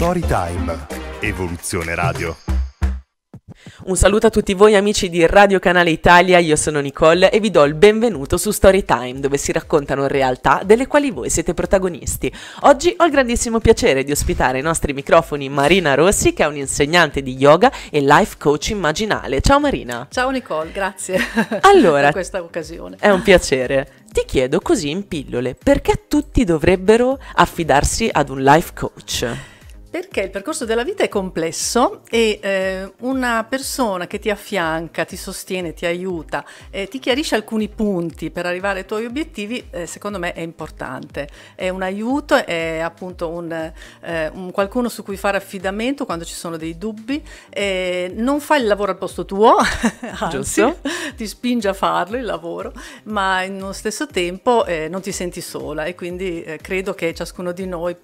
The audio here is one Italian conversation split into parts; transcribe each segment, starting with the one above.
Storytime. Evoluzione Radio. Un saluto a tutti voi amici di Radio Canale Italia, io sono Nicole e vi do il benvenuto su Storytime, dove si raccontano realtà delle quali voi siete protagonisti. Oggi ho il grandissimo piacere di ospitare ai nostri microfoni Marina Rossi, che è un'insegnante di yoga e life coach immaginale. Ciao Marina. Ciao Nicole, grazie allora, per questa occasione. È un piacere. Ti chiedo così in pillole, perché tutti dovrebbero affidarsi ad un life coach? Perché il percorso della vita è complesso e eh, una persona che ti affianca, ti sostiene, ti aiuta, eh, ti chiarisce alcuni punti per arrivare ai tuoi obiettivi, eh, secondo me è importante. È un aiuto, è appunto un, eh, un qualcuno su cui fare affidamento quando ci sono dei dubbi. non fa il lavoro al posto tuo, anzi ti spinge a farlo il lavoro, ma nello stesso tempo eh, non ti senti sola e quindi eh, credo che ciascuno di noi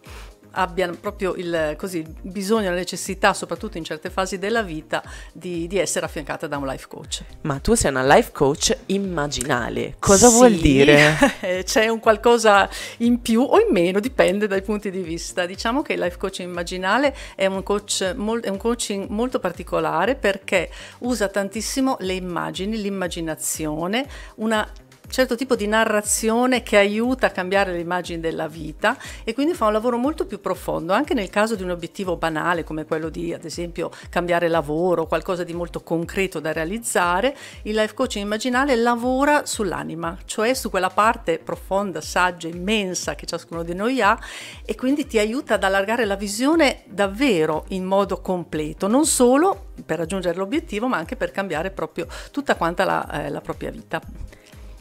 abbiano proprio il così, bisogno, la necessità, soprattutto in certe fasi della vita, di, di, essere affiancata da un life coach. Ma tu sei una life coach immaginale, cosa sì, vuol dire? Eh, c'è un qualcosa in più o in meno, dipende dai punti di vista. Diciamo che il life coach immaginale è un, coach, è un coaching molto particolare perché usa tantissimo le immagini, l'immaginazione, una certo tipo di narrazione che aiuta a cambiare l'immagine della vita e quindi fa un lavoro molto più profondo, anche nel caso di un obiettivo banale come quello di ad esempio cambiare lavoro, qualcosa di molto concreto da realizzare, il life coaching immaginale lavora sull'anima, cioè su quella parte profonda, saggia, immensa che ciascuno di noi ha e quindi ti aiuta ad allargare la visione davvero in modo completo, non solo per raggiungere l'obiettivo ma anche per cambiare proprio tutta quanta la, eh, la propria vita.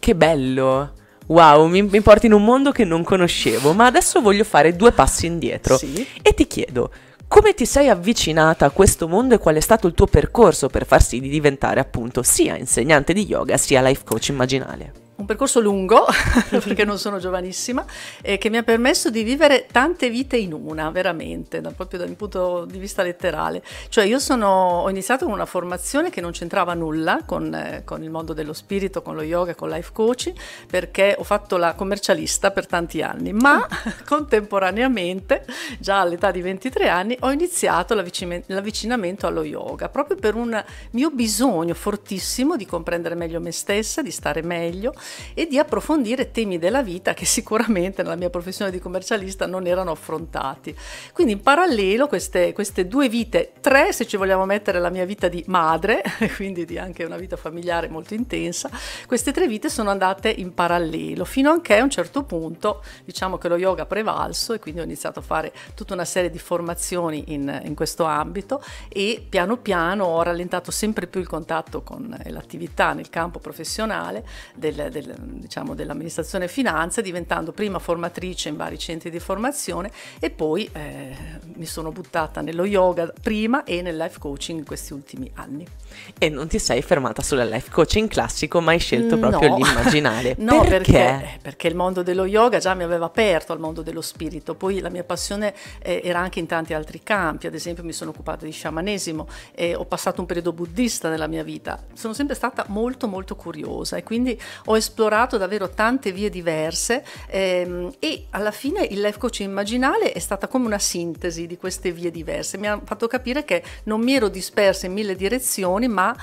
Che bello! Wow, mi, mi, porti in un mondo che non conoscevo, ma adesso voglio fare due passi indietro. Sì? E ti chiedo, come ti sei avvicinata a questo mondo e qual è stato il tuo percorso per far sì di diventare appunto sia insegnante di yoga sia life coach immaginale? un percorso lungo, perché non sono giovanissima, eh, che mi ha permesso di vivere tante vite in una, veramente, da, proprio dal punto di vista letterale. Cioè io sono, ho iniziato con una formazione che non c'entrava nulla con, eh, con, il mondo dello spirito, con lo yoga, con life coaching, perché ho fatto la commercialista per tanti anni, ma ah. contemporaneamente, già all'età di 23 anni, ho iniziato l'avvicinamento allo yoga, proprio per un mio bisogno fortissimo di comprendere meglio me stessa, di stare meglio, e di approfondire temi della vita che sicuramente nella mia professione di commercialista non erano affrontati. Quindi in parallelo queste, queste due vite, tre se ci vogliamo mettere la mia vita di madre, quindi di anche una vita familiare molto intensa, queste tre vite sono andate in parallelo fino a che a un certo punto diciamo che lo yoga ha prevalso e quindi ho iniziato a fare tutta una serie di formazioni in, in questo ambito e piano piano ho rallentato sempre più il contatto con eh, l'attività nel campo professionale del, del, diciamo, dell'amministrazione finanza, diventando prima formatrice in vari centri di formazione e poi eh, mi sono buttata nello yoga prima e nel life coaching in questi ultimi anni. E non ti sei fermata sul life coaching classico, ma hai scelto proprio no. l'immaginale. no, perché? perché? Eh, perché? il mondo dello yoga già mi aveva aperto al mondo dello spirito, poi la mia passione eh, era anche in tanti altri campi, ad esempio mi sono occupata di sciamanesimo, e ho passato un periodo buddista nella mia vita, sono sempre stata molto molto curiosa e quindi ho esplorato davvero tante vie diverse ehm, e alla fine il life coaching immaginale è stata come una sintesi di queste vie diverse. Mi ha fatto capire che non mi ero dispersa in mille direzioni, ma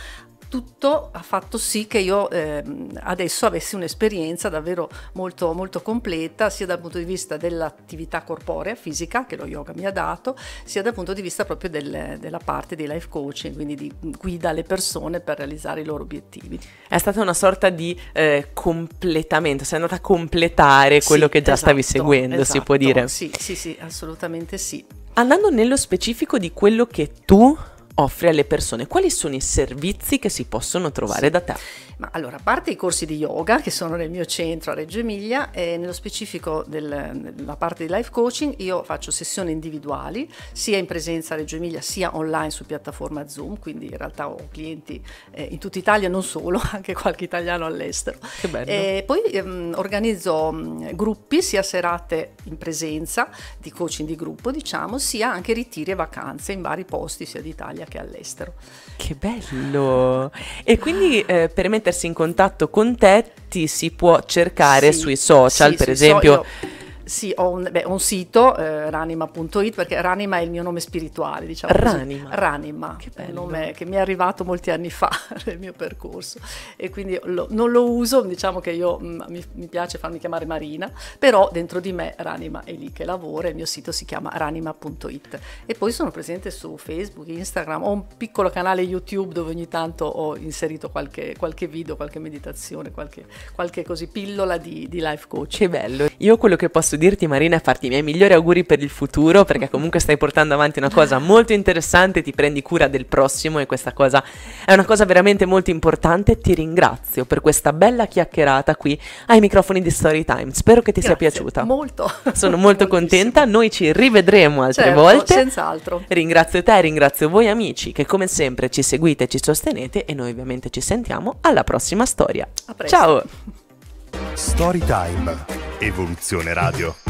tutto ha fatto sì che io eh, adesso avessi un'esperienza davvero molto, molto completa, sia dal punto di vista dell'attività corporea, fisica, che lo yoga mi ha dato, sia dal punto di vista proprio del, della parte di life coaching, quindi di guida alle persone per realizzare i loro obiettivi. È stata una sorta di eh, completamento, sei andata a completare quello sì, che già esatto, stavi seguendo, esatto, si può esatto. dire. Sì, sì, sì, assolutamente sì. Andando nello specifico di quello che tu offre alle persone, quali sono i servizi che si possono trovare sì. da te? Ma allora, a parte i corsi di yoga che sono nel mio centro a Reggio Emilia, eh, nello specifico del, della parte di life coaching, io faccio sessioni individuali sia in presenza a Reggio Emilia sia online su piattaforma Zoom, quindi in realtà ho clienti eh, in tutta Italia, non solo, anche qualche italiano all'estero. Che bello. Eh, poi ehm, organizzo mh, mm, gruppi, sia serate in presenza di coaching di gruppo, diciamo, sia anche ritiri e vacanze in vari posti, sia d'Italia che all'estero. Che bello! E quindi eh, permette mettersi in contatto con te ti si può cercare sì, sui social, sì, per esempio so, io sì, ho un, beh, un sito, eh, ranima.it, perché Ranima è il mio nome spirituale, diciamo. Ranima. Così. Ranima, che bello. È un nome che mi è arrivato molti anni fa nel mio percorso e quindi lo, non lo uso, diciamo che io mh, mm, mi, mi, piace farmi chiamare Marina, però dentro di me Ranima è lì che lavora, il mio sito si chiama ranima.it e poi sono presente su Facebook, Instagram, ho un piccolo canale YouTube dove ogni tanto ho inserito qualche, qualche video, qualche meditazione, qualche, qualche così pillola di, di life coach. Che bello. Io quello che posso dirti Marina e farti i miei migliori auguri per il futuro perché comunque stai portando avanti una cosa molto interessante, ti prendi cura del prossimo e questa cosa è una cosa veramente molto importante. Ti ringrazio per questa bella chiacchierata qui ai microfoni di Storytime. Spero che ti Grazie, sia piaciuta. Molto. Sono molto contenta, noi ci rivedremo altre certo, volte. Senz'altro. Ringrazio te, ringrazio voi amici che come sempre ci seguite, ci sostenete e noi ovviamente ci sentiamo alla prossima storia. Ciao. Storytime Evoluzione Radio.